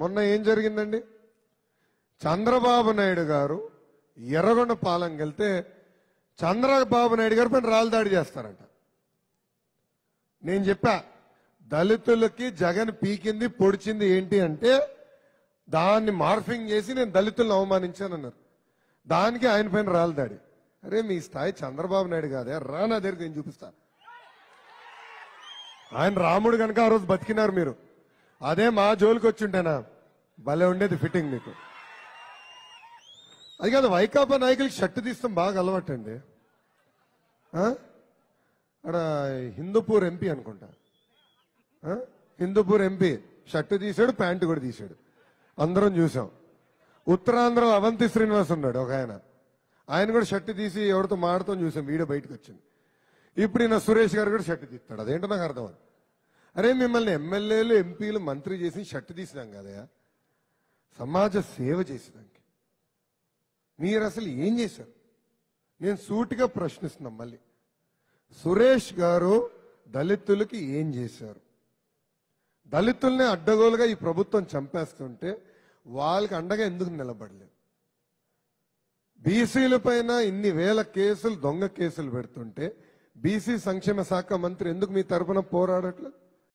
మొన్న ఏం జరిగిందండి చంద్రబాబు నాయుడు గారు ఎర్రగొండ పాలెం వెళ్తే చంద్రబాబు నాయుడు గారి పైన రాళ్ళదాడి చేస్తారంట నేను చెప్పా దళితులకి జగన్ పీకింది పొడిచింది ఏంటి అంటే దాన్ని మార్ఫింగ్ చేసి నేను దళితులను అవమానించానన్నారు దానికి ఆయన పైన దాడి అరే మీ స్థాయి చంద్రబాబు నాయుడు కాదే రా నా దగ్గరికి నేను చూపిస్తాను ఆయన రాముడు కనుక ఆ రోజు బతికినారు మీరు అదే మా జోలికి వచ్చి ఉంటేనా భలే ఉండేది ఫిట్టింగ్ మీకు అది కాదు వైకాపా నాయకులకి షర్ట్ తీస్తాం బాగా అలవాటు అండి అక్కడ హిందూపూర్ ఎంపీ అనుకుంటా హిందూపూర్ ఎంపీ షర్టు తీసాడు ప్యాంటు కూడా తీసాడు అందరం చూసాం ఉత్తరాంధ్రలో అవంతి శ్రీనివాస్ ఉన్నాడు ఒక ఆయన ఆయన కూడా షర్ట్ తీసి ఎవరితో మాడతాం చూసాం వీడియో బయటకు వచ్చింది ఇప్పుడు ఈయన సురేష్ గారు కూడా షర్ట్ తీస్తాడు అదేంటో నాకు అర్థం అరే మిమ్మల్ని ఎమ్మెల్యేలు ఎంపీలు మంత్రి చేసి షర్ట్ తీసినాం కదయా సమాజ సేవ చేసినాక మీరు అసలు ఏం చేశారు నేను సూటిగా ప్రశ్నిస్తున్నాం మళ్ళీ సురేష్ గారు దళితులకి ఏం చేశారు దళితుల్ని అడ్డగోలుగా ఈ ప్రభుత్వం చంపేస్తుంటే వాళ్ళకి అండగా ఎందుకు నిలబడలేదు బీసీల పైన ఇన్ని వేల కేసులు దొంగ కేసులు పెడుతుంటే బీసీ సంక్షేమ శాఖ మంత్రి ఎందుకు మీ తరఫున పోరాడట్లేదు